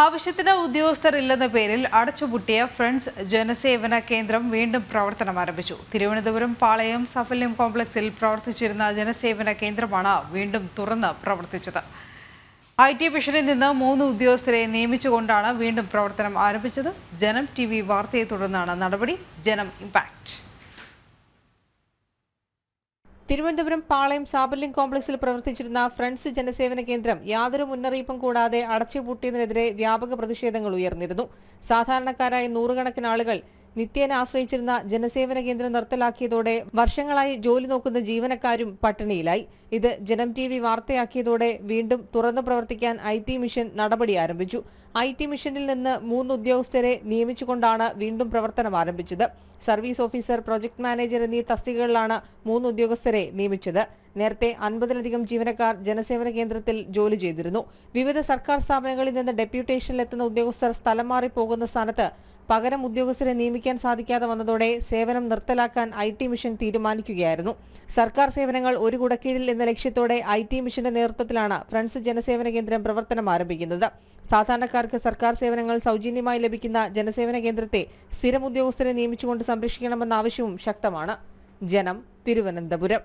ആവശ്യത്തിന് ഉദ്യോഗസ്ഥർ ഇല്ലെന്ന പേരിൽ അടച്ചുപൂട്ടിയ ഫ്രണ്ട്സ് ജനസേവന കേന്ദ്രം വീണ്ടും പ്രവർത്തനം ആരംഭിച്ചു തിരുവനന്തപുരം പാളയം സഫല്യം കോംപ്ലക്സിൽ പ്രവർത്തിച്ചിരുന്ന ജനസേവന കേന്ദ്രമാണ് വീണ്ടും തുറന്ന് പ്രവർത്തിച്ചത് ഐ ടി മിഷനിൽ നിന്ന് മൂന്ന് ഉദ്യോഗസ്ഥരെ നിയമിച്ചുകൊണ്ടാണ് വീണ്ടും പ്രവർത്തനം ആരംഭിച്ചത് ജനം ടി വാർത്തയെ തുടർന്നാണ് നടപടി ജനം ഇമ്പാക്റ്റ് തിരുവനന്തപുരം പാളയം സാബല്യം കോംപ്ലക്സിൽ പ്രവർത്തിച്ചിരുന്ന ഫ്രണ്ട്സ് ജനസേവന കേന്ദ്രം യാതൊരു മുന്നറിയിപ്പും കൂടാതെ അടച്ചുപൂട്ടിയതിനെതിരെ വ്യാപക പ്രതിഷേധങ്ങൾ ഉയർന്നിരുന്നു സാധാരണക്കാരായ നൂറുകണക്കിന് ആളുകൾ നിത്യേന ആശ്രയിച്ചിരുന്ന ജനസേവന കേന്ദ്രം നിർത്തലാക്കിയതോടെ വർഷങ്ങളായി ജോലി നോക്കുന്ന ജീവനക്കാരും പട്ടിണിയിലായി ഇത് ജനം ടി വാർത്തയാക്കിയതോടെ വീണ്ടും തുറന്നു പ്രവർത്തിക്കാൻ ഐ മിഷൻ നടപടി ആരംഭിച്ചു ഐ ടി മിഷനിൽ നിന്ന് മൂന്ന് ഉദ്യോഗസ്ഥരെ നിയമിച്ചുകൊണ്ടാണ് വീണ്ടും പ്രവർത്തനം ആരംഭിച്ചത് സർവീസ് ഓഫീസർ പ്രൊജക്ട് മാനേജർ എന്നീ തസ്തികകളിലാണ് മൂന്ന് ഉദ്യോഗസ്ഥരെ നിയമിച്ചത് നേരത്തെ അൻപതിലധികം ജീവനക്കാർ ജനസേവന കേന്ദ്രത്തിൽ ജോലി ചെയ്തിരുന്നു വിവിധ സർക്കാർ സ്ഥാപനങ്ങളിൽ നിന്ന് ഡെപ്യൂട്ടേഷനിലെത്തുന്ന ഉദ്യോഗസ്ഥർ സ്ഥലം മാറി പോകുന്ന സ്ഥാനത്ത് പകരം ഉദ്യോഗസ്ഥരെ നിയമിക്കാൻ സാധിക്കാതെ വന്നതോടെ സേവനം നിർത്തലാക്കാൻ ഐ ടി മിഷൻ തീരുമാനിക്കുകയായിരുന്നു സർക്കാർ സേവനങ്ങൾ ഒരു കുടക്കീഴിൽ എന്ന ലക്ഷ്യത്തോടെ ഐ ടി മിഷന്റെ നേതൃത്വത്തിലാണ് ഫ്രണ്ട്സ് ജനസേവന കേന്ദ്രം പ്രവർത്തനം ആരംഭിക്കുന്നത് സാധാരണക്കാർക്ക് സർക്കാർ സേവനങ്ങൾ സൗജന്യമായി ലഭിക്കുന്ന ജനസേവന കേന്ദ്രത്തെ സ്ഥിരം ഉദ്യോഗസ്ഥരെ നിയമിച്ചുകൊണ്ട് സംരക്ഷിക്കണമെന്ന ആവശ്യവും ശക്തമാണ് ജനം തിരുവനന്തപുരം